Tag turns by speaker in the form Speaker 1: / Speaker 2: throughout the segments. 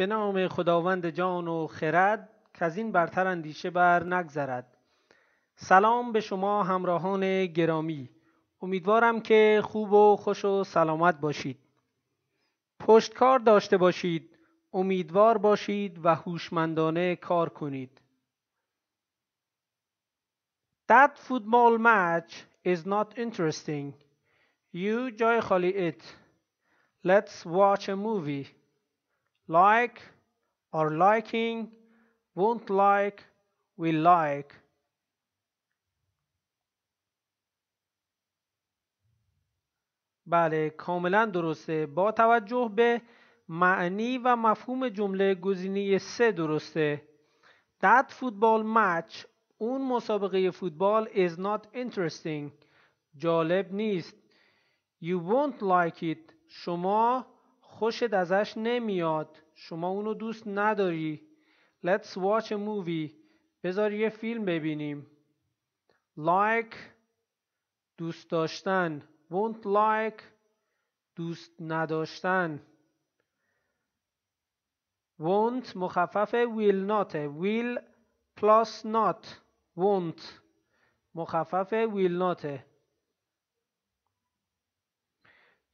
Speaker 1: به نام خداوند جان و خرد که از این برتر اندیشه بر نگذرد سلام به شما همراهان گرامی امیدوارم که خوب و خوش و سلامت باشید پشتکار داشته باشید امیدوار باشید و هوشمندانه کار کنید That football match is not interesting. You joy it. Let's watch a movie. like or liking, won't like, will like. بله کاملا درسته با توجه به معنی و مفهوم جمله گزینه سه درسته That football match اون مسابقه فوتبال is not interesting جالب نیست You won't like it شما خوشت ازش نمیاد شما اونو دوست نداری Let's watch a movie بذار یه فیلم ببینیم Like دوست داشتن Won't like دوست نداشتن Won't مخفف will not will plus not won't مخفف will not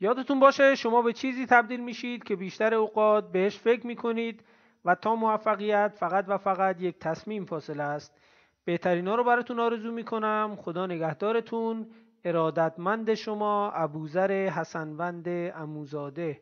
Speaker 1: یادتون باشه شما به چیزی تبدیل میشید که بیشتر اوقات بهش فکر میکنید و تا موفقیت فقط و فقط یک تصمیم فاصله است بهترین ها رو براتون آرزو میکنم خدا نگهدارتون ارادتمند شما ابوذر حسنوند اموزاده